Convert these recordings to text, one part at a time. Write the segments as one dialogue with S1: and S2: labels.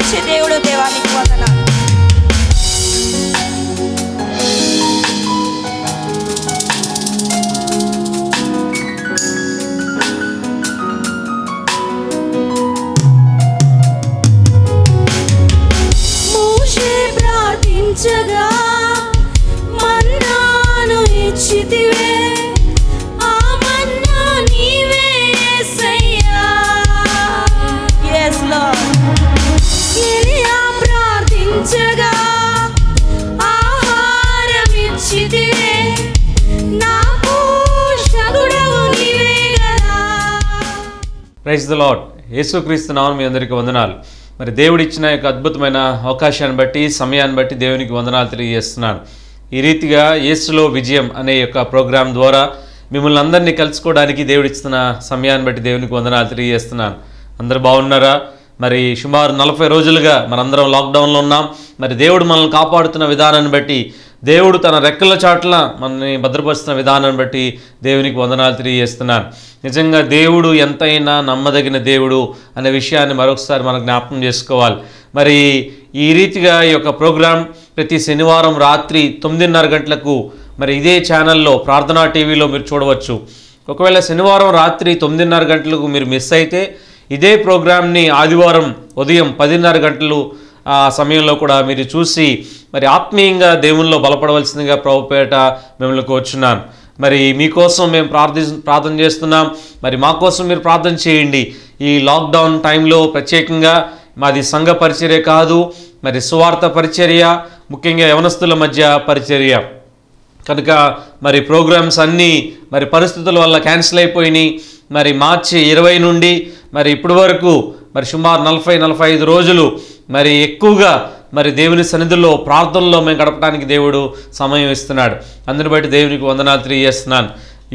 S1: Deus te show you teu amigo.
S2: The Lord Yesukreestu నామం మీ అందరికీ వందనాలు మరి దేవుడిచ్చిన యొక్క అద్భుతమైన అవకాశాన్ని బట్టి సమయాన్ని బట్టి దేవునికి వందనాలు తెలియజేస్తున్నాను ఈ రీతిగా యేసులో విజయం అనే యొక్క ప్రోగ్రాం ద్వారా మిమ్మల్ని అందరినీ కలుసుకోవడానికి దేవుడిచ్చిన సమయాన్ని బట్టి దేవునికి వందనాలు తెలియజేస్తున్నాను అందరు బాగున్నారా మరి సుమారు నలభై రోజులుగా మనందరం లాక్డౌన్లో ఉన్నాం మరి దేవుడు మనల్ని కాపాడుతున్న విధానాన్ని బట్టి దేవుడు తన రెక్కల చాట్ల మనని భద్రపరుస్తున్న విధానాన్ని బట్టి దేవునికి వందనాలు తెలియజేస్తున్నాను నిజంగా దేవుడు ఎంతైనా నమ్మదగిన దేవుడు అనే విషయాన్ని మరొకసారి మనం జ్ఞాపకం చేసుకోవాలి మరి ఈ రీతిగా ఈ యొక్క ప్రోగ్రాం ప్రతి శనివారం రాత్రి తొమ్మిదిన్నర గంటలకు మరి ఇదే ఛానల్లో ప్రార్థనా టీవీలో మీరు చూడవచ్చు ఒకవేళ శనివారం రాత్రి తొమ్మిదిన్నర గంటలకు మీరు మిస్ అయితే ఇదే ప్రోగ్రామ్ని ఆదివారం ఉదయం పదిన్నర గంటలు ఆ సమయంలో కూడా మీరు చూసి మరి ఆత్మీయంగా దేవుల్లో బలపడవలసిందిగా ప్రభుపేట మిమ్మల్ని కోరుచున్నాను మరి మీకోసం మేము ప్రార్థి ప్రార్థన చేస్తున్నాం మరి మా కోసం మీరు ప్రార్థన చేయండి ఈ లాక్డౌన్ టైంలో ప్రత్యేకంగా మాది సంఘ పరిచర్య కాదు మరి సువార్త పరిచర్య ముఖ్యంగా యవనస్తుల మధ్య పరిచర్య కనుక మరి ప్రోగ్రామ్స్ అన్నీ మరి పరిస్థితుల వల్ల క్యాన్సిల్ అయిపోయినాయి మరి మార్చి ఇరవై నుండి మరి ఇప్పటి వరకు మరి సుమారు నలభై నలభై ఐదు రోజులు మరి ఎక్కువగా మరి దేవుని సన్నిధిలో ప్రార్థనలో మేము గడపడానికి దేవుడు సమయం ఇస్తున్నాడు అందుని బట్టి దేవునికి వందనాలు తెలియజేస్తున్నాను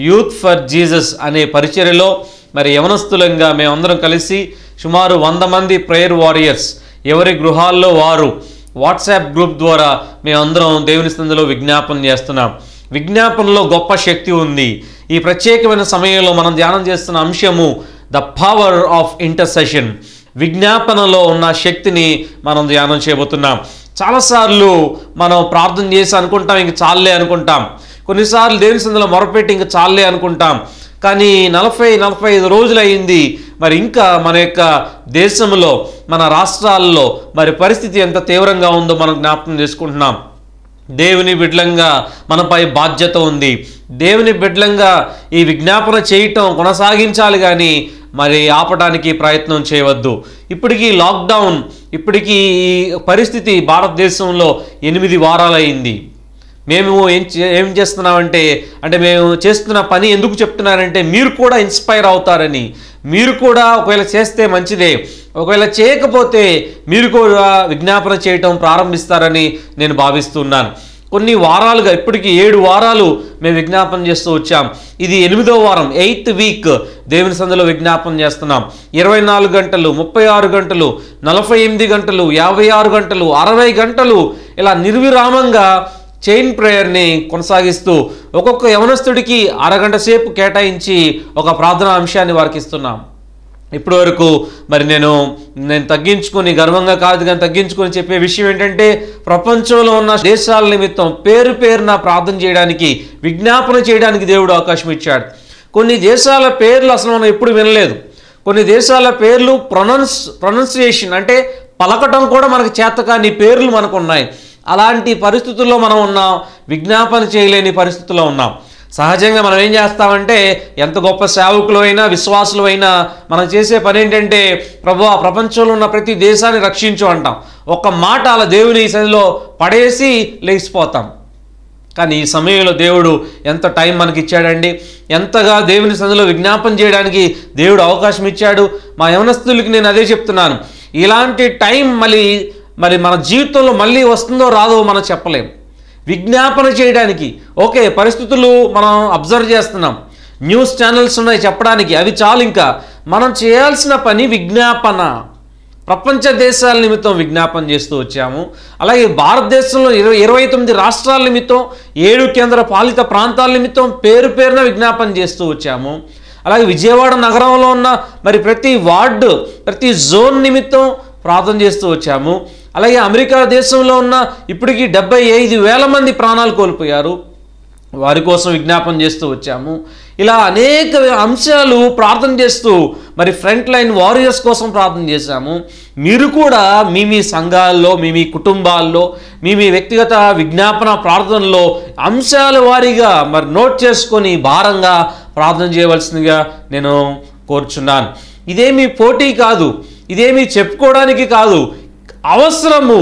S2: యూత్ ఫర్ జీసస్ అనే పరిచర్యలో మరి యవనస్తులంగా మేమందరం కలిసి సుమారు వంద మంది ప్రేయర్ వారియర్స్ ఎవరి గృహాల్లో వారు వాట్సాప్ గ్రూప్ ద్వారా మేమందరం దేవుని సన్నిధిలో విజ్ఞాపన చేస్తున్నాం విజ్ఞాపనలో గొప్ప శక్తి ఉంది ఈ ప్రత్యేకమైన సమయంలో మనం ధ్యానం చేస్తున్న అంశము ద పవర్ ఆఫ్ ఇంటర్సెషన్ విజ్ఞాపనలో ఉన్న శక్తిని మనం ధ్యానం చేయబోతున్నాం చాలాసార్లు మనం ప్రార్థన చేసి అనుకుంటాం ఇంక చాలే అనుకుంటాం కొన్నిసార్లు దేని సందులో మొరపెట్టి ఇంక చాలే అనుకుంటాం కానీ నలభై నలభై ఐదు రోజులు అయింది మరి ఇంకా మన యొక్క దేశంలో మన రాష్ట్రాల్లో మరి పరిస్థితి ఎంత తీవ్రంగా ఉందో మనం జ్ఞాపకం చేసుకుంటున్నాం దేవుని బిడ్లంగా మనపై బాధ్యత ఉంది దేవుని బిడ్లంగా ఈ విజ్ఞాపన చేయటం కొనసాగించాలి కానీ మరి ఆపడానికి ప్రయత్నం చేయవద్దు ఇప్పటికీ లాక్డౌన్ ఇప్పటికీ ఈ పరిస్థితి భారతదేశంలో ఎనిమిది వారాలయ్యింది మేము ఏం ఏం చేస్తున్నామంటే అంటే మేము చేస్తున్న పని ఎందుకు చెప్తున్నారంటే మీరు కూడా ఇన్స్పైర్ అవుతారని మీరు కూడా ఒకవేళ చేస్తే మంచిదే ఒకవేళ చేయకపోతే మీరు కూడా విజ్ఞాపన చేయటం ప్రారంభిస్తారని నేను భావిస్తున్నాను కొన్ని వారాలుగా ఇప్పటికీ ఏడు వారాలు మేము విజ్ఞాపనం చేస్తూ వచ్చాం ఇది ఎనిమిదో వారం ఎయిత్ వీక్ దేవుని సందులో విజ్ఞాపనం చేస్తున్నాం ఇరవై నాలుగు గంటలు ముప్పై ఆరు గంటలు నలభై ఎనిమిది గంటలు యాభై ఆరు గంటలు అరవై గంటలు ఇలా నిర్విరామంగా చైన్ ప్రేయర్ని కొనసాగిస్తూ ఒక్కొక్క యవనస్తుడికి అరగంట సేపు కేటాయించి ఒక ప్రార్థనా అంశాన్ని వారికి ఇస్తున్నాం ఇప్పటి వరకు మరి నేను నేను తగ్గించుకుని గర్వంగా కాదు కానీ తగ్గించుకొని చెప్పే విషయం ఏంటంటే ప్రపంచంలో ఉన్న దేశాల నిమిత్తం పేరు పేరున ప్రార్థన చేయడానికి విజ్ఞాపన చేయడానికి దేవుడు అవకాశం ఇచ్చాడు కొన్ని దేశాల పేర్లు అసలు మనం ఎప్పుడు వినలేదు కొన్ని దేశాల పేర్లు ప్రొనౌన్స్ ప్రొనౌన్సియేషన్ అంటే పలకటం కూడా మనకు చేత కాని పేర్లు మనకు ఉన్నాయి అలాంటి పరిస్థితుల్లో మనం ఉన్నాం విజ్ఞాపన చేయలేని పరిస్థితుల్లో ఉన్నాం సహజంగా మనం ఏం చేస్తామంటే ఎంత గొప్ప సేవకులు అయినా విశ్వాసులు అయినా మనం చేసే పని ఏంటంటే ప్రభు ఆ ప్రపంచంలో ఉన్న ప్రతి దేశాన్ని రక్షించు అంటాం ఒక్క మాట అలా దేవుని సదిలో పడేసి లేచిపోతాం కానీ ఈ సమయంలో దేవుడు ఎంత టైం మనకి ఇచ్చాడండి ఎంతగా దేవుని సందులో విజ్ఞాపన చేయడానికి దేవుడు అవకాశం ఇచ్చాడు మా యవనస్తులకి నేను అదే చెప్తున్నాను ఇలాంటి టైం మళ్ళీ మరి మన జీవితంలో మళ్ళీ వస్తుందో రాదో మనం చెప్పలేము విజ్ఞాపన చేయడానికి ఓకే పరిస్థితులు మనం అబ్జర్వ్ చేస్తున్నాం న్యూస్ ఛానల్స్ ఉన్నాయి చెప్పడానికి అవి చాలు ఇంకా మనం చేయాల్సిన పని విజ్ఞాపన ప్రపంచ దేశాల నిమిత్తం విజ్ఞాపన చేస్తూ వచ్చాము అలాగే భారతదేశంలో ఇరవై ఇరవై తొమ్మిది రాష్ట్రాల నిమిత్తం ఏడు కేంద్ర పాలిత ప్రాంతాల నిమిత్తం పేరు పేరున విజ్ఞాపన చేస్తూ వచ్చాము అలాగే విజయవాడ నగరంలో ఉన్న మరి ప్రతి వార్డు ప్రతి జోన్ నిమిత్తం ప్రార్థన చేస్తూ వచ్చాము అలాగే అమెరికా దేశంలో ఉన్న ఇప్పటికీ డెబ్బై ఐదు వేల మంది ప్రాణాలు కోల్పోయారు వారి కోసం విజ్ఞాపన చేస్తూ వచ్చాము ఇలా అనేక అంశాలు ప్రార్థన చేస్తూ మరి ఫ్రంట్ లైన్ వారియర్స్ కోసం ప్రార్థన చేశాము మీరు కూడా మీ మీ సంఘాల్లో మీ మీ కుటుంబాల్లో మీ మీ వ్యక్తిగత విజ్ఞాపన ప్రార్థనలో అంశాల వారీగా మరి నోట్ చేసుకొని భారంగా ప్రార్థన చేయవలసిందిగా నేను కోరుచున్నాను ఇదేమి పోటీ కాదు ఇదేమి చెప్పుకోవడానికి కాదు అవసరము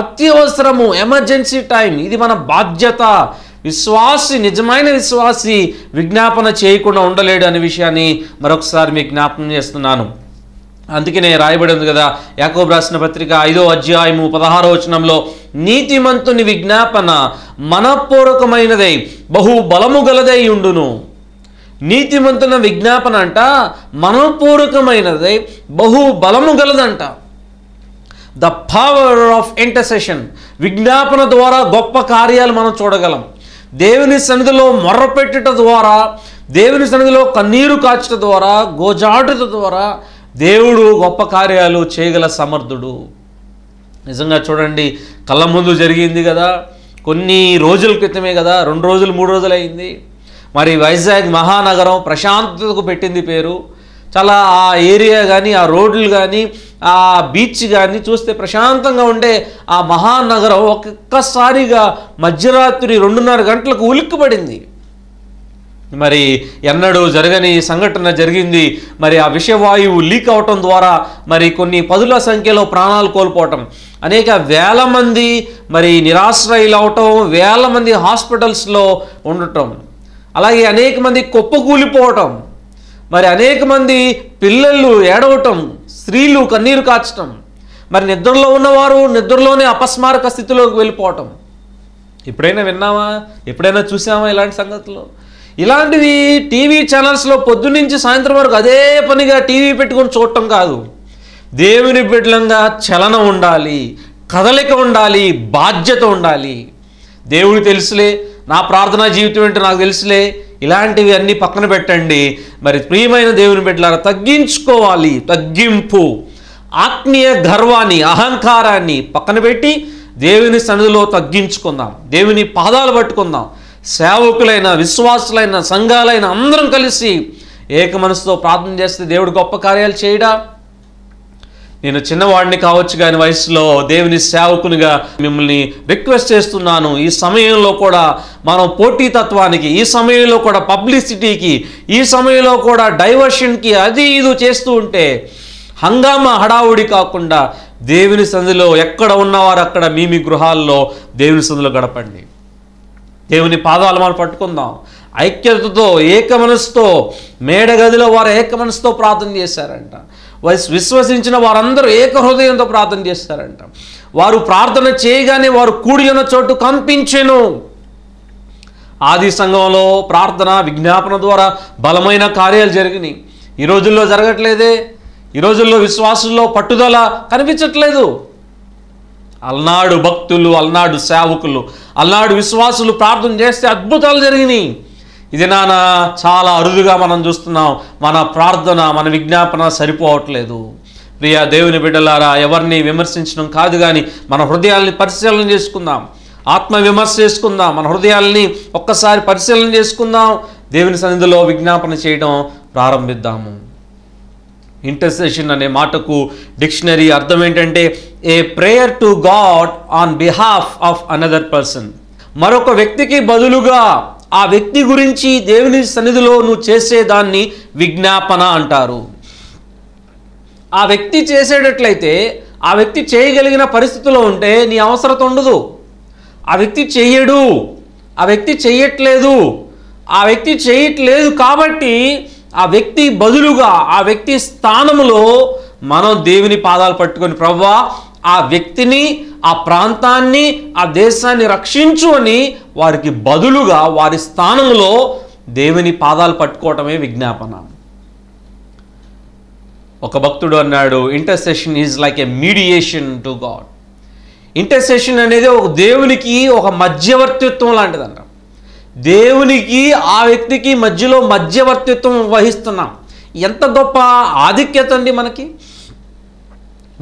S2: అత్యవసరము ఎమర్జెన్సీ టైం ఇది మన బాధ్యత విశ్వాసి నిజమైన విశ్వాసి విజ్ఞాపన చేయకుండా ఉండలేడు అనే విషయాన్ని మరొకసారి మీకు జ్ఞాపనం చేస్తున్నాను అందుకే రాయబడి రాయబడింది కదా యాకోబ్ రాసిన పత్రిక ఐదో అధ్యాయము పదహారో వచనంలో నీతిమంతుని విజ్ఞాపన మనపూర్వకమైనదై బహు బలము గలదై ఉండును నీతిమంతుని విజ్ఞాపన అంట మనపూర్వకమైనదై బహు బలము గలదంట ద పవర్ ఆఫ్ ఇంటర్సెషన్ విజ్ఞాపన ద్వారా గొప్ప కార్యాలు మనం చూడగలం దేవుని సన్నిధిలో మొర్రపెట్టుట ద్వారా దేవుని సన్నిధిలో కన్నీరు కాచుట ద్వారా గోజాడుట ద్వారా దేవుడు గొప్ప కార్యాలు చేయగల సమర్థుడు నిజంగా చూడండి కళ్ళ ముందు జరిగింది కదా కొన్ని రోజుల క్రితమే కదా రెండు రోజులు మూడు రోజులు అయింది మరి వైజాగ్ మహానగరం ప్రశాంతతకు పెట్టింది పేరు చాలా ఆ ఏరియా కానీ ఆ రోడ్లు కానీ ఆ బీచ్ కానీ చూస్తే ప్రశాంతంగా ఉండే ఆ మహానగరం ఒక్కసారిగా మధ్యరాత్రి రెండున్నర గంటలకు ఉలిక్కిపడింది మరి ఎన్నడూ జరగని సంఘటన జరిగింది మరి ఆ విషవాయువు లీక్ అవటం ద్వారా మరి కొన్ని పదుల సంఖ్యలో ప్రాణాలు కోల్పోవటం అనేక వేల మంది మరి నిరాశ్రయులు అవటం వేల మంది హాస్పిటల్స్లో ఉండటం అలాగే అనేక మంది కుప్పకూలిపోవటం మరి అనేక మంది పిల్లలు ఏడవటం స్త్రీలు కన్నీరు కాచటం మరి నిద్రలో ఉన్నవారు నిద్రలోనే అపస్మారక స్థితిలోకి వెళ్ళిపోవటం ఎప్పుడైనా విన్నావా ఎప్పుడైనా చూసామా ఇలాంటి సంగతులు ఇలాంటివి టీవీ ఛానల్స్లో పొద్దునుంచి సాయంత్రం వరకు అదే పనిగా టీవీ పెట్టుకొని చూడటం కాదు దేవుని బిడ్డలంగా చలనం ఉండాలి కదలిక ఉండాలి బాధ్యత ఉండాలి దేవుడు తెలుసులే నా ప్రార్థనా జీవితం ఏంటో నాకు తెలుసులే ఇలాంటివి అన్నీ పక్కన పెట్టండి మరి ప్రియమైన దేవుని బిడ్డలారా తగ్గించుకోవాలి తగ్గింపు ఆత్మీయ గర్వాన్ని అహంకారాన్ని పక్కన పెట్టి దేవుని సన్నిధిలో తగ్గించుకుందాం దేవుని పాదాలు పట్టుకుందాం సేవకులైన విశ్వాసులైన సంఘాలైన అందరం కలిసి ఏక మనసుతో ప్రార్థన చేస్తే దేవుడు గొప్ప కార్యాలు చేయడా నేను చిన్నవాడిని కావచ్చు కానీ వయసులో దేవుని సేవకునిగా మిమ్మల్ని రిక్వెస్ట్ చేస్తున్నాను ఈ సమయంలో కూడా మనం పోటీతత్వానికి ఈ సమయంలో కూడా పబ్లిసిటీకి ఈ సమయంలో కూడా డైవర్షన్కి అది ఇది చేస్తూ ఉంటే హంగామా హడావుడి కాకుండా దేవుని సంధిలో ఎక్కడ ఉన్నవారు అక్కడ మీ మీ గృహాల్లో దేవుని సందిలో గడపండి దేవుని పాదాలు మనం పట్టుకుందాం ఐక్యతతో ఏక మనసుతో మేడగదిలో వారు ఏక మనసుతో ప్రార్థన చేశారంట విశ్వసించిన వారందరూ ఏక హృదయంతో ప్రార్థన చేస్తారంట వారు ప్రార్థన చేయగానే వారు కూడి ఉన్న చోటు కంపించెను ఆది సంఘంలో ప్రార్థన విజ్ఞాపన ద్వారా బలమైన కార్యాలు జరిగినాయి ఈ రోజుల్లో జరగట్లేదే ఈ రోజుల్లో విశ్వాసుల్లో పట్టుదల కనిపించట్లేదు అల్నాడు భక్తులు అల్నాడు సేవకులు అల్నాడు విశ్వాసులు ప్రార్థన చేస్తే అద్భుతాలు జరిగినాయి ఇది నానా చాలా అరుదుగా మనం చూస్తున్నాం మన ప్రార్థన మన విజ్ఞాపన సరిపోవట్లేదు ప్రియా దేవుని బిడ్డలారా ఎవరిని విమర్శించడం కాదు కానీ మన హృదయాల్ని పరిశీలన చేసుకుందాం ఆత్మ విమర్శ చేసుకుందాం మన హృదయాల్ని ఒక్కసారి పరిశీలన చేసుకుందాం దేవుని సన్నిధిలో విజ్ఞాపన చేయడం ప్రారంభిద్దాము ఇంటర్సెషన్ అనే మాటకు డిక్షనరీ అర్థం ఏంటంటే a prayer to God on behalf of another person మరొక వ్యక్తికి బదులుగా ఆ వ్యక్తి గురించి దేవుని సన్నిధిలో నువ్వు చేసేదాన్ని విజ్ఞాపన అంటారు ఆ వ్యక్తి చేసేటట్లయితే ఆ వ్యక్తి చేయగలిగిన పరిస్థితిలో ఉంటే నీ అవసరత ఉండదు ఆ వ్యక్తి చెయ్యడు ఆ వ్యక్తి చెయ్యట్లేదు ఆ వ్యక్తి చేయట్లేదు కాబట్టి ఆ వ్యక్తి బదులుగా ఆ వ్యక్తి స్థానంలో మనం దేవుని పాదాలు పట్టుకొని ప్రవ్వా ఆ వ్యక్తిని ఆ ప్రాంతాన్ని ఆ దేశాన్ని రక్షించు అని వారికి బదులుగా వారి స్థానంలో దేవుని పాదాలు పట్టుకోవటమే విజ్ఞాపన ఒక భక్తుడు అన్నాడు intercession is like a mediation to God intercession అనేది ఒక దేవునికి ఒక మధ్యవర్తిత్వం లాంటిది అన్నాం దేవునికి ఆ వ్యక్తికి మధ్యలో మధ్యవర్తిత్వం వహిస్తున్నాం ఎంత గొప్ప ఆధిక్యత అండి మనకి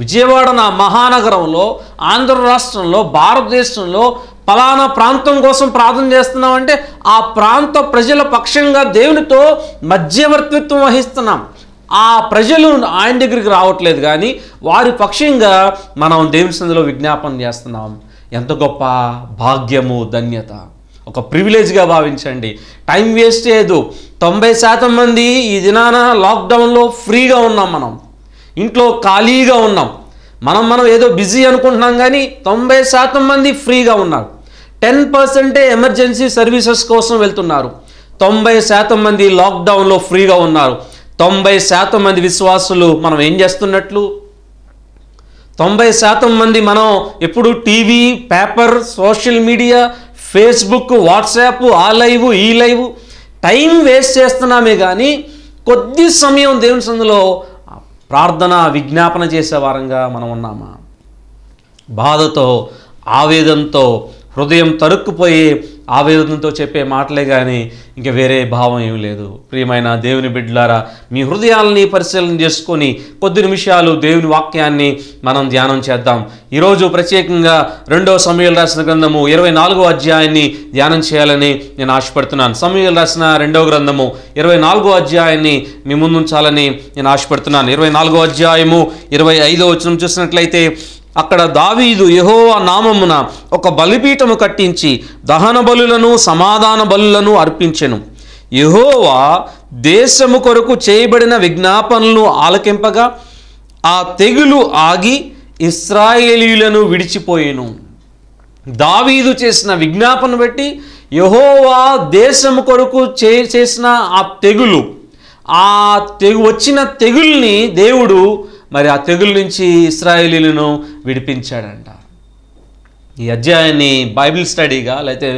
S2: విజయవాడ నా మహానగరంలో ఆంధ్ర రాష్ట్రంలో భారతదేశంలో ఫలానా ప్రాంతం కోసం ప్రార్థన చేస్తున్నాం అంటే ఆ ప్రాంత ప్రజల పక్షంగా దేవునితో మధ్యవర్తిత్వం వహిస్తున్నాం ఆ ప్రజలు ఆయన దగ్గరికి రావట్లేదు కానీ వారి పక్షంగా మనం దేవుని సందులో విజ్ఞాపన చేస్తున్నాం ఎంత గొప్ప భాగ్యము ధన్యత ఒక ప్రివిలేజ్గా భావించండి టైం వేస్ట్ చేయదు తొంభై శాతం మంది ఈ దినాన లాక్డౌన్లో ఫ్రీగా ఉన్నాం మనం ఇంట్లో ఖాళీగా ఉన్నాం మనం మనం ఏదో బిజీ అనుకుంటున్నాం కానీ తొంభై శాతం మంది ఫ్రీగా ఉన్నారు టెన్ పర్సెంటే ఎమర్జెన్సీ సర్వీసెస్ కోసం వెళ్తున్నారు తొంభై శాతం మంది లాక్డౌన్లో ఫ్రీగా ఉన్నారు తొంభై శాతం మంది విశ్వాసులు మనం ఏం చేస్తున్నట్లు తొంభై శాతం మంది మనం ఎప్పుడు TV paper social media Facebook WhatsApp ఆ లైవ్ ఈ లైవ్ టైం వేస్ట్ చేస్తున్నామే కానీ కొద్ది సమయం దేవుని సందులో ప్రార్థన విజ్ఞాపన చేసే వారంగా మనం ఉన్నామా బాధతో ఆవేదంతో హృదయం తరుక్కుపోయే ఆవేదనతో చెప్పే మాటలే కానీ ఇంక వేరే భావం ఏమి లేదు ప్రియమైన దేవుని బిడ్డలారా మీ హృదయాలని పరిశీలన చేసుకొని కొద్ది నిమిషాలు దేవుని వాక్యాన్ని మనం ధ్యానం చేద్దాం ఈరోజు ప్రత్యేకంగా రెండో సమయంలో రాసిన గ్రంథము ఇరవై నాలుగో అధ్యాయాన్ని ధ్యానం చేయాలని నేను ఆశపడుతున్నాను సమయంలో రాసిన రెండో గ్రంథము ఇరవై నాలుగో అధ్యాయాన్ని మీ ముందుంచాలని నేను ఆశపడుతున్నాను ఇరవై నాలుగో అధ్యాయము ఇరవై ఐదో వచ్చిన చూసినట్లయితే అక్కడ దావీదు యహోవా నామమున ఒక బలిపీఠము కట్టించి దహన బలులను సమాధాన బలులను అర్పించెను యహోవా దేశము కొరకు చేయబడిన విజ్ఞాపనలు ఆలకింపగా ఆ తెగులు ఆగి ఇస్రాయేలీలను విడిచిపోయేను దావీదు చేసిన విజ్ఞాపన బట్టి యహోవా దేశము కొరకు చే చేసిన ఆ తెగులు ఆ తెగు వచ్చిన తెగుల్ని దేవుడు మరి ఆ తెగుల నుంచి ఇస్రాయేలీలను విడిపించాడంట ఈ అధ్యాయాన్ని బైబిల్ స్టడీగా లేకపోతే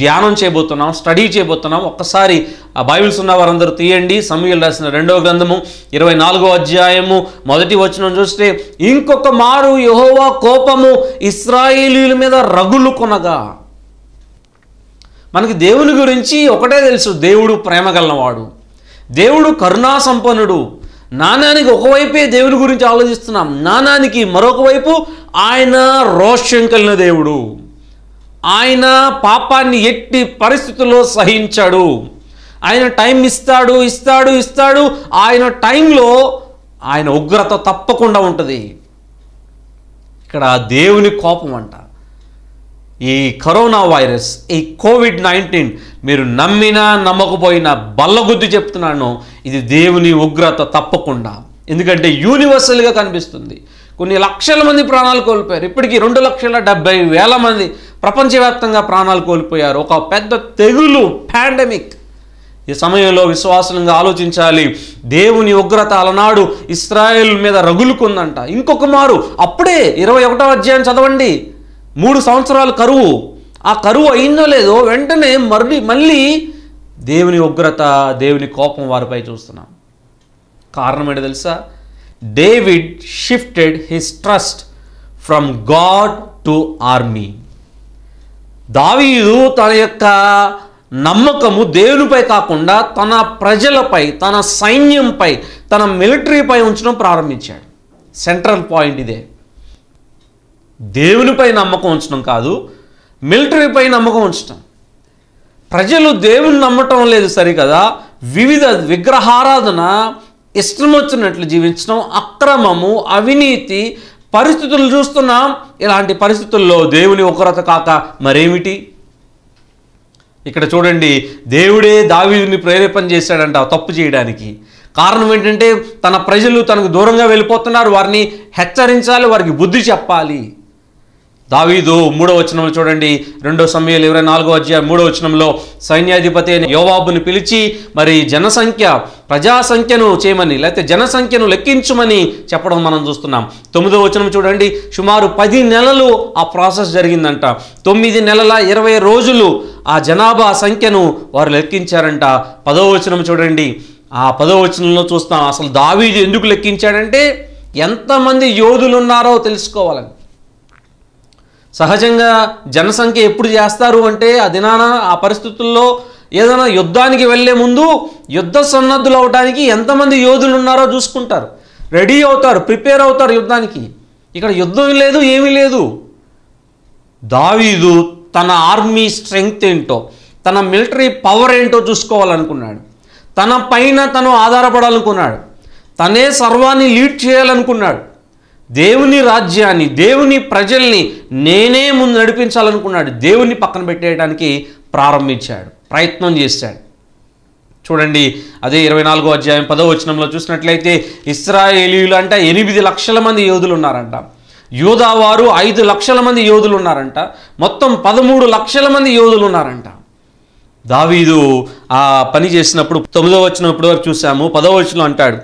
S2: ధ్యానం చేయబోతున్నాం స్టడీ చేయబోతున్నాం ఒక్కసారి ఆ బైబిల్స్ ఉన్న వారందరూ తీయండి సమయం రాసిన రెండవ గ్రంథము ఇరవై నాలుగో అధ్యాయము మొదటి వచనం చూస్తే ఇంకొక మారు యహోవా కోపము ఇస్రాయేలీల మీద రగులు కొనగా మనకి దేవుని గురించి ఒకటే తెలుసు దేవుడు ప్రేమగలనవాడు దేవుడు కరుణా సంపన్నుడు నాణానికి ఒకవైపే దేవుని గురించి ఆలోచిస్తున్నాం నాణానికి మరొక వైపు ఆయన రోషం కలిగిన దేవుడు ఆయన పాపాన్ని ఎట్టి పరిస్థితుల్లో సహించాడు ఆయన టైం ఇస్తాడు ఇస్తాడు ఇస్తాడు ఆయన టైంలో ఆయన ఉగ్రత తప్పకుండా ఉంటుంది ఇక్కడ దేవుని కోపం అంట ఈ కరోనా వైరస్ ఈ కోవిడ్ నైన్టీన్ మీరు నమ్మినా నమ్మకపోయినా బల్లగుద్ది చెప్తున్నాను ఇది దేవుని ఉగ్రత తప్పకుండా ఎందుకంటే యూనివర్సల్గా కనిపిస్తుంది కొన్ని లక్షల మంది ప్రాణాలు కోల్పోయారు ఇప్పటికీ రెండు లక్షల డెబ్బై వేల మంది ప్రపంచవ్యాప్తంగా ప్రాణాలు కోల్పోయారు ఒక పెద్ద తెగులు పాండమిక్ ఈ సమయంలో విశ్వాసంగా ఆలోచించాలి దేవుని ఉగ్రత అలనాడు ఇస్రాయేల్ మీద రగులుకుందంట ఇంకొక మారు అప్పుడే ఇరవై ఒకటో అధ్యాయం చదవండి మూడు సంవత్సరాల కరువు ఆ కరువు అయిందో లేదో వెంటనే మరలి మళ్ళీ దేవుని ఉగ్రత దేవుని కోపం వారిపై చూస్తున్నాం కారణం ఏంటో తెలుసా David shifted his trust from God to army Daveedu తన యొక్క నమ్మకము దేవునిపై కాకుండా తన ప్రజలపై తన సైన్యంపై తన మిలిటరీపై ఉంచడం ప్రారంభించాడు సెంట్రల్ పాయింట్ ఇదే దేవునిపై నమ్మకం ఉంచడం కాదు మిలిటరీపై నమ్మకం ఉంచడం ప్రజలు దేవుని నమ్మటం లేదు సరికదా వివిధ విగ్రహారాధన ఇష్టం వచ్చినట్లు జీవించడం అక్రమము అవినీతి పరిస్థితులు చూస్తున్నాం ఇలాంటి పరిస్థితుల్లో దేవుని ఒకరత కాక మరేమిటి ఇక్కడ చూడండి దేవుడే దావీదుని ప్రేరేపణ చేశాడంట తప్పు చేయడానికి కారణం ఏంటంటే తన ప్రజలు తనకు దూరంగా వెళ్ళిపోతున్నారు వారిని హెచ్చరించాలి వారికి బుద్ధి చెప్పాలి దావీదు మూడో వచనంలో చూడండి రెండో సమయాలు ఇరవై నాలుగో అధ్యాయ మూడో వచనంలో సైన్యాధిపతి అయిన యోవాబుని పిలిచి మరి జనసంఖ్య ప్రజాసంఖ్యను చేయమని లేకపోతే జనసంఖ్యను లెక్కించమని చెప్పడం మనం చూస్తున్నాం తొమ్మిదో వచనం చూడండి సుమారు పది నెలలు ఆ ప్రాసెస్ జరిగిందంట తొమ్మిది నెలల ఇరవై రోజులు ఆ జనాభా సంఖ్యను వారు లెక్కించారంట పదో వచనం చూడండి ఆ పదో వచనంలో చూస్తాం అసలు దావీదు ఎందుకు లెక్కించాడంటే ఎంతమంది యోధులు ఉన్నారో తెలుసుకోవాలని సహజంగా జనసంఖ్య ఎప్పుడు చేస్తారు అంటే అదినాన ఆ పరిస్థితుల్లో ఏదైనా యుద్ధానికి వెళ్ళే ముందు యుద్ధ సన్నద్ధులు అవడానికి ఎంతమంది యోధులు ఉన్నారో చూసుకుంటారు రెడీ అవుతారు ప్రిపేర్ అవుతారు యుద్ధానికి ఇక్కడ యుద్ధం లేదు ఏమీ లేదు దావీదు తన ఆర్మీ స్ట్రెంగ్త్ ఏంటో తన మిలిటరీ పవర్ ఏంటో చూసుకోవాలనుకున్నాడు తన పైన తను ఆధారపడాలనుకున్నాడు తనే సర్వాన్ని లీడ్ చేయాలనుకున్నాడు దేవుని రాజ్యాన్ని దేవుని ప్రజల్ని నేనే ముందు నడిపించాలనుకున్నాడు దేవుని పక్కన పెట్టేయడానికి ప్రారంభించాడు ప్రయత్నం చేశాడు చూడండి అదే ఇరవై నాలుగో అధ్యాయం పదో వచనంలో చూసినట్లయితే ఇస్రాయేలీలు అంట ఎనిమిది లక్షల మంది యోధులు ఉన్నారంట యోధావారు ఐదు లక్షల మంది యోధులు ఉన్నారంట మొత్తం పదమూడు లక్షల మంది యోధులు ఉన్నారంట దావీదు ఆ పని చేసినప్పుడు తొమ్మిదో వచ్చినప్పుడు వరకు చూసాము పదో వచ్చిన అంటాడు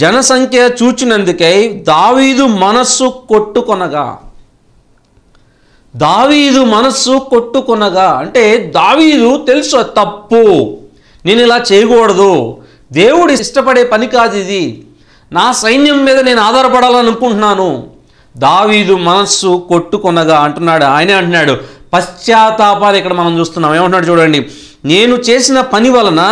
S2: జనసంఖ్య చూచినందుకై దావీదు మనస్సు కొట్టుకొనగా దావీదు మనస్సు కొట్టుకొనగా అంటే దావీదు తెలుసు తప్పు నేను ఇలా చేయకూడదు దేవుడు ఇష్టపడే పని కాదు ఇది నా సైన్యం మీద నేను ఆధారపడాలనుకుంటున్నాను దావీదు మనస్సు కొట్టుకొనగా అంటున్నాడు ఆయనే అంటున్నాడు పశ్చాత్తాపాలు ఇక్కడ మనం చూస్తున్నాం ఏమంటున్నాడు చూడండి నేను చేసిన పని వలన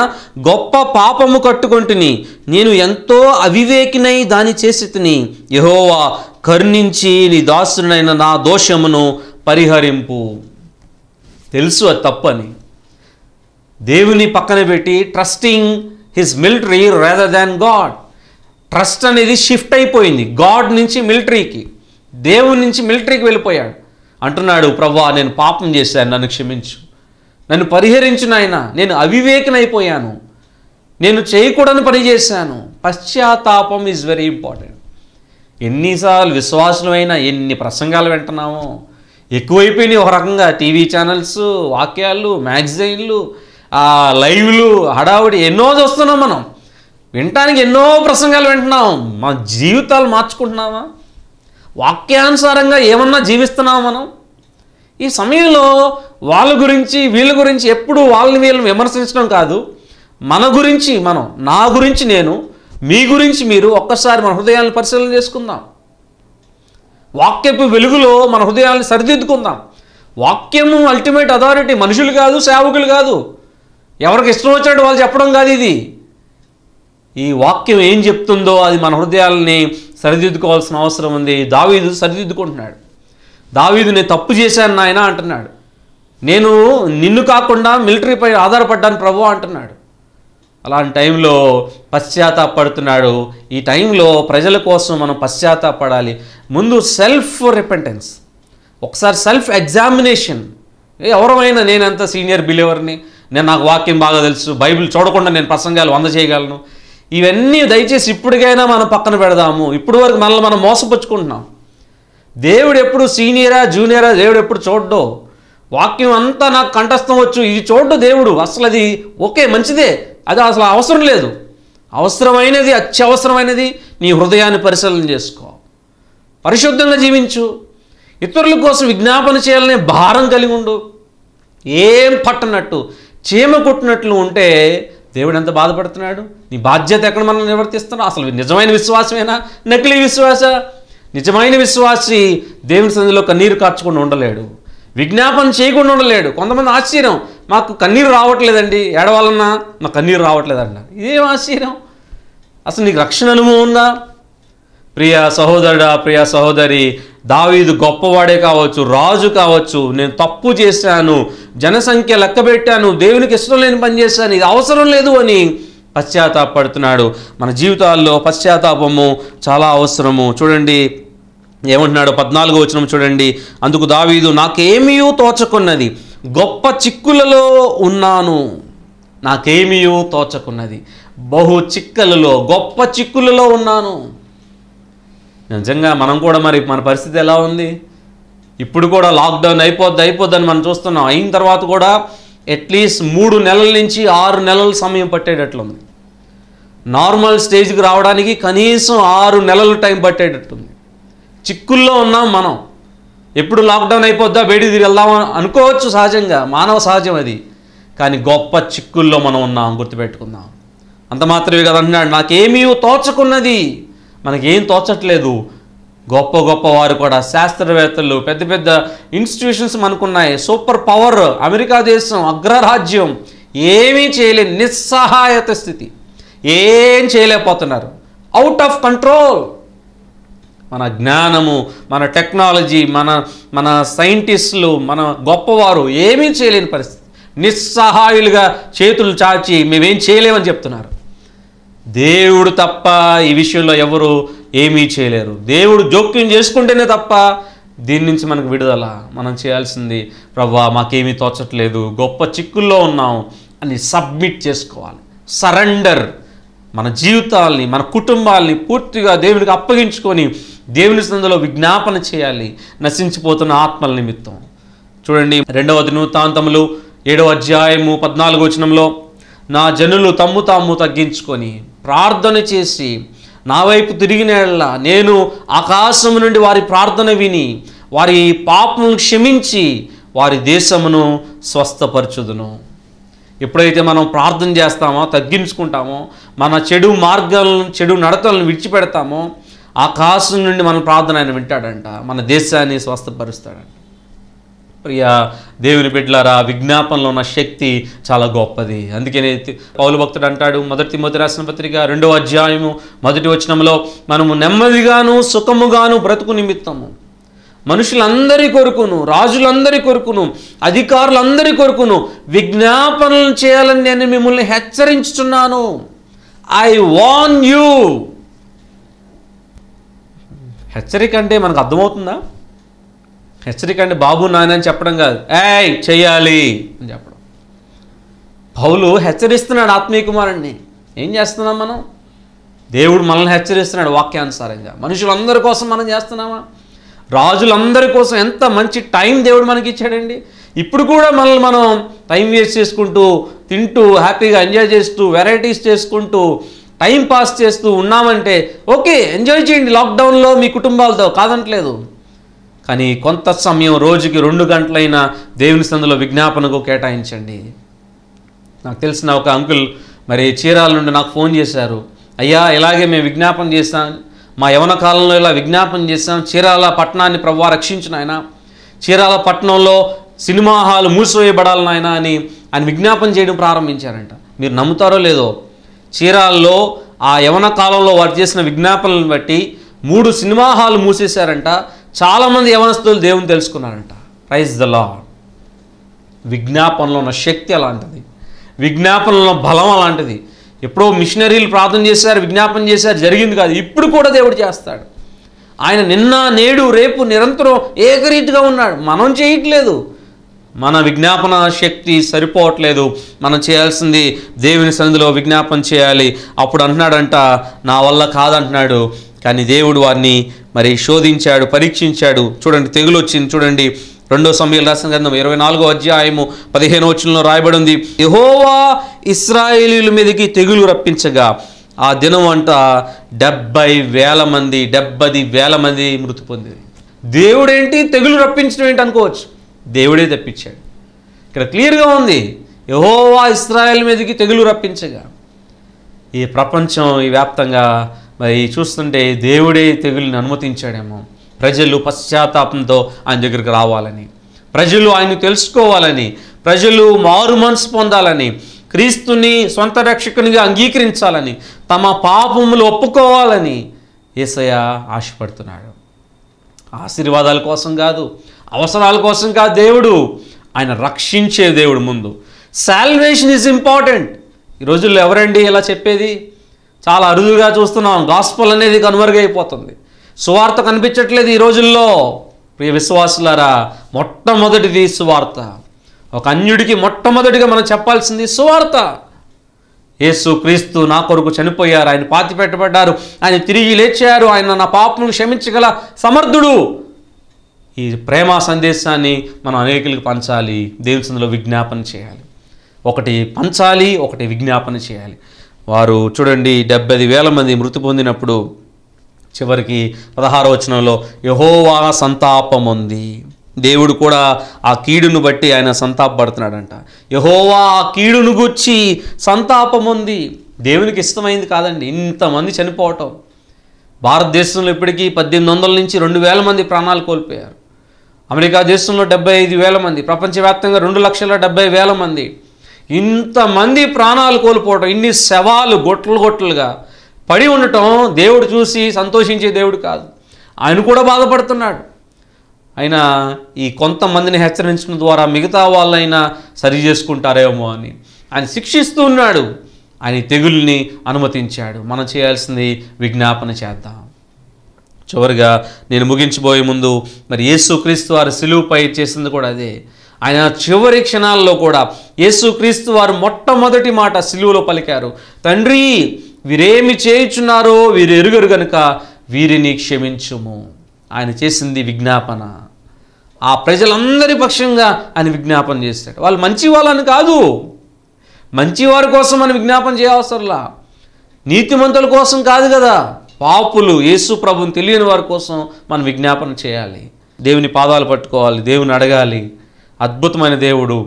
S2: గొప్ప పాపము కట్టుకొంటిని నేను ఎంతో అవివేకినై దాని చేసి తిని యహోవా కర్ణించి నీ దాసునైన నా దోషమును పరిహరింపు తెలుసు అది తప్పని దేవుని పక్కన పెట్టి trusting his military rather than God trust అనేది షిఫ్ట్ అయిపోయింది గాడ్ నుంచి మిలిటరీకి దేవుని నుంచి మిలిటరీకి వెళ్ళిపోయాడు అంటున్నాడు ప్రవ్వా నేను పాపం చేశాను నన్ను క్షమించు నన్ను పరిహరించిన నాయన నేను అవివేకనైపోయాను నేను చేయకూడని పని చేశాను పశ్చాత్తాపం ఈజ్ వెరీ ఇంపార్టెంట్ ఎన్నిసార్లు విశ్వాసమైన ఎన్ని ప్రసంగాలు వింటున్నామో ఎక్కువైపోయినాయి ఒక రకంగా టీవీ ఛానల్స్ వాక్యాలు మ్యాగజైన్లు లైవ్లు హడావుడి ఎన్నో చూస్తున్నాం మనం వినటానికి ఎన్నో ప్రసంగాలు వింటున్నాం మా జీవితాలు మార్చుకుంటున్నామా వాక్యానుసారంగా ఏమన్నా జీవిస్తున్నాం మనం ఈ సమయంలో వాళ్ళ గురించి వీళ్ళ గురించి ఎప్పుడు వాళ్ళని వీళ్ళని విమర్శించడం కాదు మన గురించి మనం నా గురించి నేను మీ గురించి మీరు ఒక్కసారి మన హృదయాన్ని పరిశీలన చేసుకుందాం వాక్యపు వెలుగులో మన హృదయాన్ని సరిదిద్దుకుందాం వాక్యము అల్టిమేట్ అథారిటీ మనుషులు కాదు సేవకులు కాదు ఎవరికి ఇష్టం వచ్చినట్టు వాళ్ళు చెప్పడం కాదు ఇది ఈ వాక్యం ఏం చెప్తుందో అది మన హృదయాలని సరిదిద్దుకోవాల్సిన అవసరం ఉంది దావీదు సరిదిద్దుకుంటున్నాడు దావీదు నేను తప్పు చేశాను నాయన అంటున్నాడు నేను నిన్ను కాకుండా మిలిటరీపై ఆధారపడ్డాను ప్రభు అంటున్నాడు అలాంటి టైంలో పశ్చాత్తాపడుతున్నాడు ఈ టైంలో ప్రజల కోసం మనం పశ్చాత్తాపడాలి ముందు సెల్ఫ్ రిపెంటెన్స్ ఒకసారి సెల్ఫ్ ఎగ్జామినేషన్ ఎవరమైనా నేను సీనియర్ బిలీవర్ని నేను నాకు వాక్యం బాగా తెలుసు బైబిల్ చూడకుండా నేను ప్రసంగాలు వంద చేయగలను ఇవన్నీ దయచేసి ఇప్పటికైనా మనం పక్కన పెడదాము ఇప్పుడు వరకు మనల్ని మనం మోసపుచ్చుకుంటున్నాం దేవుడు ఎప్పుడు సీనియరా జూనియరా దేవుడు ఎప్పుడు చూడ్డో వాక్యం అంతా నాకు కంఠస్థం వచ్చు ఇది చోటు దేవుడు అసలు అది ఓకే మంచిదే అది అసలు అవసరం లేదు అవసరమైనది అత్యవసరమైనది నీ హృదయాన్ని పరిశీలన చేసుకో పరిశుద్ధంగా జీవించు ఇతరుల కోసం విజ్ఞాపన చేయాలనే భారం కలిగి ఉండు ఏం పట్టనట్టు చీమ కొట్టినట్లు ఉంటే దేవుడు ఎంత బాధపడుతున్నాడు నీ బాధ్యత ఎక్కడ మనం నిర్వర్తిస్తున్నా అసలు నిజమైన విశ్వాసమేనా నకిలీ విశ్వాస నిజమైన విశ్వాసి దేవుని సంధిలో కన్నీరు కార్చకుండా ఉండలేడు విజ్ఞాపన చేయకుండా ఉండలేడు కొంతమంది ఆశ్చర్యం మాకు కన్నీరు రావట్లేదండి ఏడవాలన్నా మాకు కన్నీరు రావట్లేదంట ఇదేం ఆశ్చర్యం అసలు నీకు రక్షణ అనుభవం ఉందా ప్రియ సహోదరుడా ప్రియ సహోదరి దావీదు గొప్పవాడే కావచ్చు రాజు కావచ్చు నేను తప్పు చేశాను జనసంఖ్య లెక్క పెట్టాను దేవునికి ఇష్టం లేని పని చేశాను ఇది అవసరం లేదు అని పశ్చాత్తాపడుతున్నాడు మన జీవితాల్లో పశ్చాత్తాపము చాలా అవసరము చూడండి ఏమంటున్నాడు పద్నాలుగు వచ్చిన చూడండి అందుకు దావీదు నాకేమీయూ తోచకున్నది గొప్ప చిక్కులలో ఉన్నాను నాకేమీయూ తోచకున్నది బహు చిక్కలలో గొప్ప చిక్కులలో ఉన్నాను నిజంగా మనం కూడా మరి మన పరిస్థితి ఎలా ఉంది ఇప్పుడు కూడా లాక్డౌన్ అయిపోద్ది అయిపోద్దని మనం చూస్తున్నాం అయిన తర్వాత కూడా అట్లీస్ట్ మూడు నెలల నుంచి ఆరు నెలల సమయం పట్టేటట్లుంది నార్మల్ స్టేజ్కి రావడానికి కనీసం ఆరు నెలలు టైం పట్టేటట్టుంది చిక్కుల్లో ఉన్నాం మనం ఎప్పుడు లాక్డౌన్ అయిపోద్దా వేడి తిరిగి వెళ్దాం అనుకోవచ్చు సహజంగా మానవ సహజం అది కానీ గొప్ప చిక్కుల్లో మనం ఉన్నాం గుర్తుపెట్టుకుందాం అంత మాత్రమే కదా అన్నాడు నాకేమీ తోచకున్నది మనకేం తోచట్లేదు గొప్ప గొప్ప వారు కూడా శాస్త్రవేత్తలు పెద్ద పెద్ద ఇన్స్టిట్యూషన్స్ మనకున్నాయి సూపర్ పవర్ అమెరికా దేశం అగ్రరాజ్యం ఏమీ చేయలేని నిస్సహాయత స్థితి ఏం చేయలేకపోతున్నారు అవుట్ ఆఫ్ కంట్రోల్ మన జ్ఞానము మన టెక్నాలజీ మన మన సైంటిస్టులు మన గొప్పవారు ఏమీ చేయలేని పరిస్థితి నిస్సహాయులుగా చేతులు చాచి మేమేం చేయలేమని చెప్తున్నారు దేవుడు తప్ప ఈ విషయంలో ఎవరు ఏమీ చేయలేరు దేవుడు జోక్యం చేసుకుంటేనే తప్ప దీని నుంచి మనకు విడుదల మనం చేయాల్సింది ప్రవ్వా మాకేమీ తోచట్లేదు గొప్ప చిక్కుల్లో ఉన్నాం అని సబ్మిట్ చేసుకోవాలి సరెండర్ మన జీవితాల్ని మన కుటుంబాల్ని పూర్తిగా దేవునికి అప్పగించుకొని దేవుని సందులో విజ్ఞాపన చేయాలి నశించిపోతున్న ఆత్మల నిమిత్తం చూడండి రెండవ దినవృత్తాంతములు ఏడవ అధ్యాయము పద్నాలుగు వచనంలో నా జనులు తమ్ము తాము తగ్గించుకొని ప్రార్థన చేసి నా వైపు తిరిగిన నేను ఆకాశం నుండి వారి ప్రార్థన విని వారి పాపం క్షమించి వారి దేశమును స్వస్థపరచుదును ఎప్పుడైతే మనం ప్రార్థన చేస్తామో తగ్గించుకుంటామో మన చెడు మార్గాలను చెడు నడతలను విడిచిపెడతామో ఆకాశం నుండి మన ప్రార్థన ఆయన వింటాడంట మన దేశాన్ని స్వస్థపరుస్తాడంట ప్రియ దేవుని బిడ్డలారా విజ్ఞాపనలో ఉన్న శక్తి చాలా గొప్పది అందుకనే పౌలు భక్తుడు అంటాడు మొదటి మొదటి రాసిన పత్రిక రెండవ అధ్యాయము మొదటి వచనంలో మనము నెమ్మదిగాను సుఖముగాను బ్రతుకు నిమిత్తము మనుషులందరి కొరకును రాజులందరి కొరకును అధికారులందరి కొరకును విజ్ఞాపనలు చేయాలని నేను మిమ్మల్ని హెచ్చరించుతున్నాను ఐ వాన్ యూ హెచ్చరిక అంటే మనకు అర్థమవుతుందా హెచ్చరిక అంటే బాబు నాయన అని చెప్పడం కాదు ఏయ్ చెయ్యాలి అని చెప్పడం పౌలు హెచ్చరిస్తున్నాడు ఆత్మీయ కుమారుణ్ణి ఏం చేస్తున్నాం మనం దేవుడు మనల్ని హెచ్చరిస్తున్నాడు వాక్యానుసారంగా మనుషులందరి కోసం మనం చేస్తున్నామా రాజులందరి కోసం ఎంత మంచి టైం దేవుడు మనకి ఇచ్చాడండి ఇప్పుడు కూడా మనల్ని మనం టైం వేస్ట్ చేసుకుంటూ తింటూ హ్యాపీగా ఎంజాయ్ చేస్తూ వెరైటీస్ చేసుకుంటూ టైం పాస్ చేస్తూ ఉన్నామంటే ఓకే ఎంజాయ్ చేయండి లాక్డౌన్లో మీ కుటుంబాలతో కాదంటలేదు కానీ కొంత సమయం రోజుకి రెండు గంటలైనా దేవుని సందులో విజ్ఞాపనకు కేటాయించండి నాకు తెలిసిన ఒక అంకుల్ మరి చీరాల నుండి నాకు ఫోన్ చేశారు అయ్యా ఇలాగే మేము విజ్ఞాపన చేస్తాం మా యవన కాలంలో ఇలా విజ్ఞాపన చేస్తాం చీరాల పట్టణాన్ని ప్రవ్వా రక్షించిన ఆయన చీరాల పట్టణంలో సినిమా హాల్ మూసివేయబడాలని ఆయన అని ఆయన విజ్ఞాపన చేయడం ప్రారంభించారంట మీరు నమ్ముతారో లేదో చీరాల్లో ఆ యవన కాలంలో వారు చేసిన విజ్ఞాపనలను బట్టి మూడు సినిమా హాల్ మూసేశారంట చాలామంది యవనస్తులు దేవుని తెలుసుకున్నారంట ప్రైజ్ ద లా విజ్ఞాపనలో ఉన్న శక్తి అలాంటిది విజ్ఞాపనలో బలం అలాంటిది ఎప్పుడో మిషనరీలు ప్రార్థన చేశారు విజ్ఞాపన చేశారు జరిగింది కాదు ఇప్పుడు కూడా దేవుడు చేస్తాడు ఆయన నిన్న నేడు రేపు నిరంతరం ఏకరీతిగా ఉన్నాడు మనం చేయట్లేదు మన విజ్ఞాపన శక్తి సరిపోవట్లేదు మనం చేయాల్సింది దేవుని సంధిలో విజ్ఞాపన చేయాలి అప్పుడు అంటున్నాడంట నా వల్ల కాదంటున్నాడు కానీ దేవుడు వారిని మరి శోధించాడు పరీక్షించాడు చూడండి తెగులు వచ్చింది చూడండి రెండో సమయం రాసిన గ్రంథం ఇరవై నాలుగో అధ్యాయము పదిహేను వచనంలో రాయబడి ఉంది యహోవా ఇస్రాయేలీల మీదకి తెగులు రప్పించగా ఆ దినం అంట డెబ్బై వేల మంది డెబ్బది వేల మంది మృతి పొందింది దేవుడేంటి తెగులు రప్పించడం ఏంటి అనుకోవచ్చు దేవుడే తెప్పించాడు ఇక్కడ క్లియర్గా ఉంది యహోవా ఇస్రాయల్ మీదకి తెగులు రప్పించగా ఈ ప్రపంచం ఈ వ్యాప్తంగా మరి చూస్తుంటే దేవుడే తెగులుని అనుమతించాడేమో ప్రజలు పశ్చాత్తాపంతో ఆయన దగ్గరికి రావాలని ప్రజలు ఆయన తెలుసుకోవాలని ప్రజలు మారు మనసు పొందాలని క్రీస్తుని సొంత రక్షకునిగా అంగీకరించాలని తమ పాపములు ఒప్పుకోవాలని ఏసయ్య ఆశపడుతున్నాడు ఆశీర్వాదాల కోసం కాదు అవసరాల కోసం కాదు దేవుడు ఆయన రక్షించే దేవుడు ముందు శాల్వేషన్ ఈజ్ ఇంపార్టెంట్ ఈ రోజుల్లో ఎవరండి ఇలా చెప్పేది చాలా అరుదుగా చూస్తున్నాం గాస్పల్ అనేది కనుమరుగైపోతుంది సువార్త కనిపించట్లేదు ఈ రోజుల్లో ప్రియ విశ్వాసులారా మొట్టమొదటిది సువార్త ఒక అన్యుడికి మొట్టమొదటిగా మనం చెప్పాల్సింది సువార్త యేసు క్రీస్తు నా కొరకు చనిపోయారు ఆయన పాతి పెట్టబడ్డారు ఆయన తిరిగి లేచారు ఆయన నా పాపను క్షమించగల సమర్థుడు ఈ ప్రేమ సందేశాన్ని మనం అనేకులకు పంచాలి దేవుని సందులో విజ్ఞాపన చేయాలి ఒకటి పంచాలి ఒకటి విజ్ఞాపన చేయాలి వారు చూడండి డెబ్బై వేల మంది మృతి పొందినప్పుడు చివరికి పదహారు వచనంలో యహోవా సంతాపం ఉంది దేవుడు కూడా ఆ కీడును బట్టి ఆయన సంతాపడుతున్నాడంట యహోవా ఆ కీడును గుచ్చి సంతాపం ఉంది దేవునికి ఇష్టమైంది కాదండి ఇంతమంది చనిపోవటం భారతదేశంలో ఇప్పటికీ పద్దెనిమిది వందల నుంచి రెండు వేల మంది ప్రాణాలు కోల్పోయారు అమెరికా దేశంలో డెబ్బై ఐదు వేల మంది ప్రపంచవ్యాప్తంగా రెండు లక్షల డెబ్బై వేల మంది ఇంతమంది ప్రాణాలు కోల్పోవటం ఇన్ని శవాలు గొట్టలు గొట్టలుగా పడి ఉండటం దేవుడు చూసి సంతోషించే దేవుడు కాదు ఆయన కూడా బాధపడుతున్నాడు అయినా ఈ కొంతమందిని హెచ్చరించడం ద్వారా మిగతా వాళ్ళైనా సరి చేసుకుంటారేమో అని ఆయన శిక్షిస్తూ ఉన్నాడు ఆయన తెగుల్ని అనుమతించాడు మనం చేయాల్సింది విజ్ఞాపన చేద్దాం చివరిగా నేను ముగించిపోయే ముందు మరి యేసుక్రీస్తు వారు సిలువుపై చేసింది కూడా అదే ఆయన చివరి క్షణాల్లో కూడా యేసుక్రీస్తు వారు మొట్టమొదటి మాట సిలువులో పలికారు తండ్రి వీరేమి చేయుచున్నారో వీరు ఎరుగరు గనుక వీరిని క్షమించుము ఆయన చేసింది విజ్ఞాపన ఆ ప్రజలందరి పక్షంగా ఆయన విజ్ఞాపన చేశాడు వాళ్ళు మంచి వాళ్ళని కాదు మంచివారి కోసం మనం విజ్ఞాపన చేయవసరంలా నీతిమంతుల కోసం కాదు కదా పాపులు యేసు ప్రభుని తెలియని వారి కోసం మనం విజ్ఞాపన చేయాలి దేవుని పాదాలు పట్టుకోవాలి దేవుని అడగాలి అద్భుతమైన దేవుడు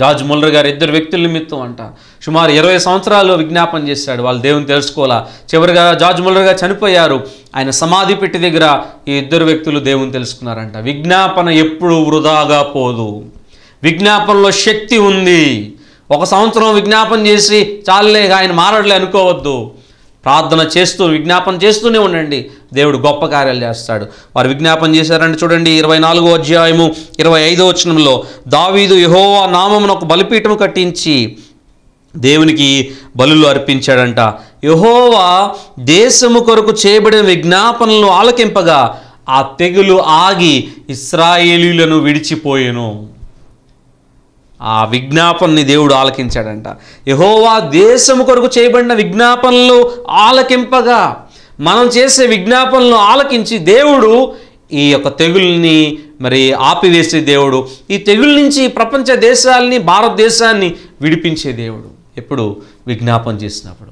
S2: జార్జ్ ముల్లర్ గారు ఇద్దరు వ్యక్తుల నిమిత్తం అంట సుమారు ఇరవై సంవత్సరాలు విజ్ఞాపన చేశాడు వాళ్ళు దేవుని తెలుసుకోవాలా చివరిగా జార్జ్ ముల్లర్ గారు చనిపోయారు ఆయన సమాధి పెట్టి దగ్గర ఈ ఇద్దరు వ్యక్తులు దేవుని తెలుసుకున్నారంట విజ్ఞాపన ఎప్పుడు వృధాగా పోదు విజ్ఞాపనలో శక్తి ఉంది ఒక సంవత్సరం విజ్ఞాపన చేసి చాలలేక ఆయన మారడలే అనుకోవద్దు ప్రార్థన చేస్తూ విజ్ఞాపన చేస్తూనే ఉండండి దేవుడు గొప్ప కార్యాలు చేస్తాడు వారు విజ్ఞాపన చేశారంటే చూడండి ఇరవై నాలుగో అధ్యాయము ఇరవై ఐదో వచనంలో దావీదు యహోవా నామమును ఒక బలిపీఠము కట్టించి దేవునికి బలులు అర్పించాడంట యహోవా దేశము కొరకు చేయబడిన విజ్ఞాపనలను ఆలకింపగా ఆ తెగులు ఆగి ఇస్రాయేలీలను విడిచిపోయేను ఆ విజ్ఞాపనని దేవుడు ఆలకించాడంట యహోవా దేశము కొరకు చేయబడిన విజ్ఞాపనలు ఆలకింపగా మనం చేసే విజ్ఞాపనలు ఆలకించి దేవుడు ఈ యొక్క తెగుల్ని మరి ఆపివేసే దేవుడు ఈ తెగుల నుంచి ప్రపంచ దేశాలని భారతదేశాన్ని విడిపించే దేవుడు ఎప్పుడు విజ్ఞాపన చేసినప్పుడు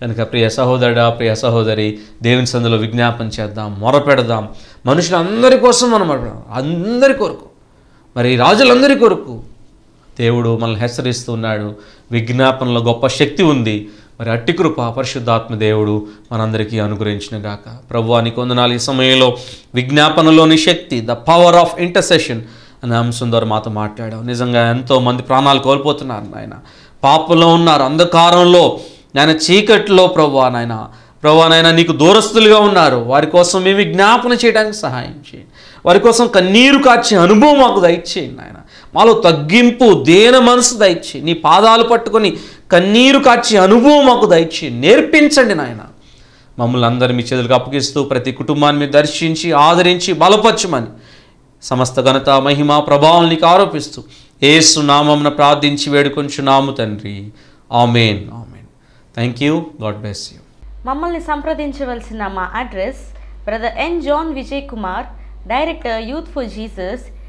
S2: కనుక ప్రియ సహోదరుడా ప్రియ సహోదరి దేవుని సందులో విజ్ఞాపన చేద్దాం మొరపెడదాం మనుషులందరి కోసం మనం అందరి కొరకు మరి రాజులందరి కొరకు దేవుడు మనల్ని హెచ్చరిస్తున్నాడు విజ్ఞాపనలో గొప్ప శక్తి ఉంది మరి అట్టి కృప పరిశుద్ధాత్మ దేవుడు మనందరికీ అనుగ్రహించిన గాక అని కొందనాలు ఈ సమయంలో విజ్ఞాపనలోని శక్తి ద పవర్ ఆఫ్ ఇంటర్సెషన్ అని అంశం ద్వారా మాతో మాట్లాడాం నిజంగా ఎంతో మంది ప్రాణాలు కోల్పోతున్నారు నాయన పాపలో ఉన్నారు అంధకారంలో నాయన చీకట్లో ప్రభు నాయన ప్రభు నాయన నీకు దూరస్తులుగా ఉన్నారు వారి కోసం మేము విజ్ఞాపన చేయడానికి సహాయం చేయండి వారి కోసం కన్నీరు కాచే అనుభవం మాకు దయచేయండి నాయన మాలో తగ్గింపు దేన మనసు దయచి నీ పాదాలు పట్టుకొని కన్నీరు కాచి అనుభవం మాకు దయచి నేర్పించండి నాయన మమ్మల్ని అందరి మీ చేతులకు అప్పగిస్తూ ప్రతి కుటుంబాన్ని మీరు దర్శించి ఆదరించి బలపరచమని సమస్త ఘనత మహిమ ప్రభావం నీకు ఆరోపిస్తూ ఏసు నామంన ప్రార్థించి నాము తండ్రి amen amen thank you God bless you
S1: మమ్మల్ని సంప్రదించవలసిన మా address brother N John Vijay Kumar director youth for Jesus